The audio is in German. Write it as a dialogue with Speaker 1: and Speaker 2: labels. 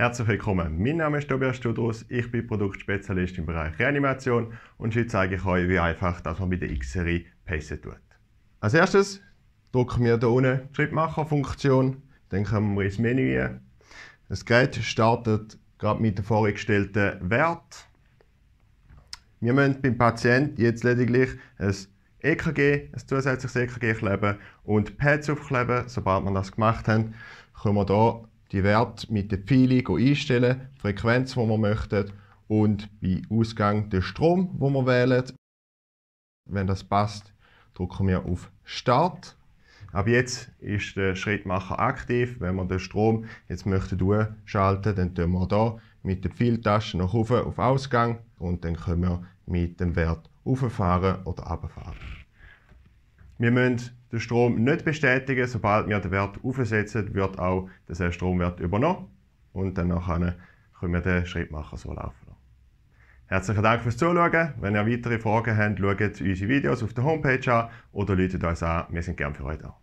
Speaker 1: Herzlich willkommen, mein Name ist Tobias Studrus, ich bin Produktspezialist im Bereich Reanimation und heute zeige ich euch, wie einfach dass man mit der X-Serie pacen tut. Als erstes drücken wir hier unten die Schrittmacher-Funktion, dann kommen wir ins Menü. Das Gerät startet gerade mit dem vorgestellten Wert. Wir müssen beim Patienten jetzt lediglich ein EKG, ein zusätzliches EKG kleben und Pads aufkleben. Sobald wir das gemacht haben, können wir hier die Werte mit den Pfeilung einstellen, die Frequenz, die wir möchten und bei Ausgang den Strom, den wir wählen. Wenn das passt, drücken wir auf Start. Ab jetzt ist der Schrittmacher aktiv. Wenn wir den Strom jetzt möchten durchschalten, dann tun wir hier mit der Pfeiltasche nach oben auf Ausgang und dann können wir mit dem Wert hochfahren oder runterfahren. Wir müssen den Strom nicht bestätigen. Sobald wir den Wert aufsetzen, wird auch der Stromwert übernommen. Und dann können wir den Schrittmacher so laufen Herzlichen Dank fürs Zuschauen. Wenn ihr weitere Fragen habt, schaut unsere Videos auf der Homepage an oder läutet uns an. Wir sind gerne für euch da.